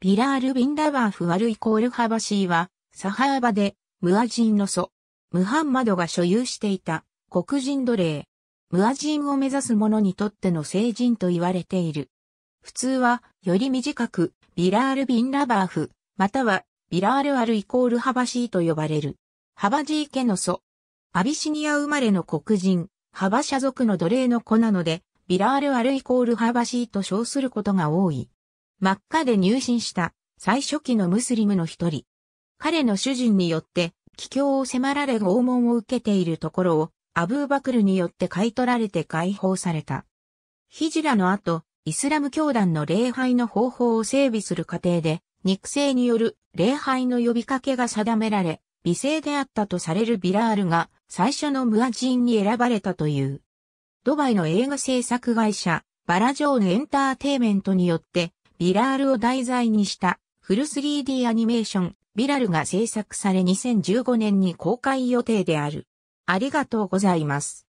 ビラール・ビンダバーフ・ワルイコール・ハバシーは、サハーバで、ムアジンの祖、ムハンマドが所有していた、黒人奴隷。ムアジンを目指す者にとっての聖人と言われている。普通は、より短く、ビラール・ビンラバーフ、または、ビラール・アル・イコール・ハバシーと呼ばれる。ハバジー家の祖。アビシニア生まれの黒人、ハバシャ族の奴隷の子なので、ビラール・アル・イコール・ハバシーと称することが多い。マッカで入信した最初期のムスリムの一人。彼の主人によって、帰郷を迫られ拷問を受けているところを、アブーバクルによって買い取られて解放された。ヒジラの後、イスラム教団の礼拝の方法を整備する過程で、肉声による礼拝の呼びかけが定められ、美声であったとされるビラールが最初のムアジンに選ばれたという。ドバイの映画制作会社、バラジョーンエンターテイメントによってビラールを題材にしたフル 3D アニメーション、ビラルが制作され2015年に公開予定である。ありがとうございます。